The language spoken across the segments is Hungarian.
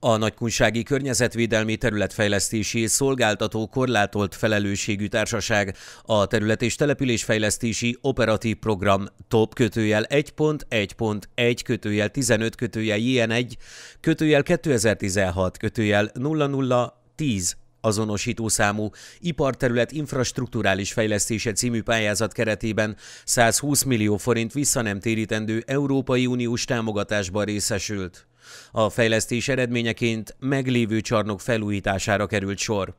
A nagykunsági környezetvédelmi területfejlesztési szolgáltató korlátolt felelősségű társaság a terület és településfejlesztési operatív program top kötőjel 1.1.1 kötőjel 15 kötőjel JN1 kötőjel 2016 kötőjel 0010 azonosító számú iparterület infrastruktúrális fejlesztése című pályázat keretében 120 millió forint visszanemtérítendő Európai Uniós támogatásban részesült. A fejlesztés eredményeként meglévő csarnok felújítására került sor.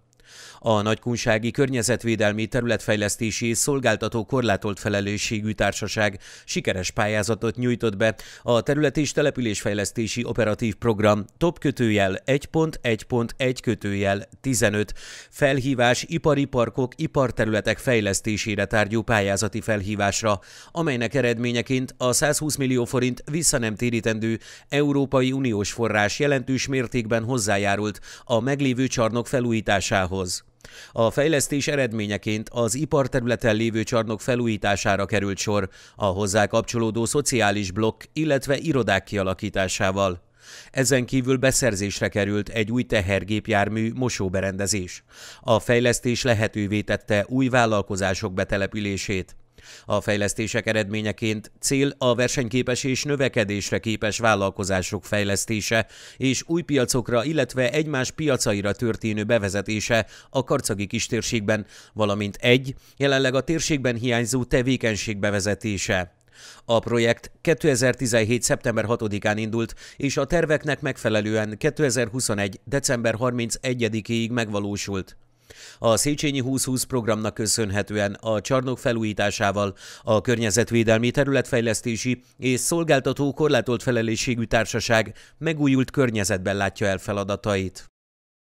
A Nagykunsági Környezetvédelmi Területfejlesztési és Szolgáltató Korlátolt Felelősségű Társaság sikeres pályázatot nyújtott be a Terület és Településfejlesztési Operatív Program top kötőjel 1.1.1 kötőjel 15 felhívás ipari parkok, iparterületek fejlesztésére tárgyú pályázati felhívásra, amelynek eredményeként a 120 millió forint visszanemtérítendő Európai Uniós forrás jelentős mértékben hozzájárult a meglévő csarnok felújításához hoz. A fejlesztés eredményeként az iparterületen lévő csarnok felújítására került sor, a hozzá kapcsolódó szociális blokk, illetve irodák kialakításával. Ezen kívül beszerzésre került egy új tehergépjármű mosóberendezés. A fejlesztés lehetővé tette új vállalkozások betelepülését. A fejlesztések eredményeként cél a versenyképes és növekedésre képes vállalkozások fejlesztése és új piacokra, illetve egymás piacaira történő bevezetése a karcagi kistérségben, valamint egy jelenleg a térségben hiányzó tevékenység bevezetése. A projekt 2017. szeptember 6-án indult, és a terveknek megfelelően 2021. december 31-ig megvalósult. A Széchenyi 2020 programnak köszönhetően a csarnok felújításával a környezetvédelmi területfejlesztési és szolgáltató korlátolt felelősségű társaság megújult környezetben látja el feladatait.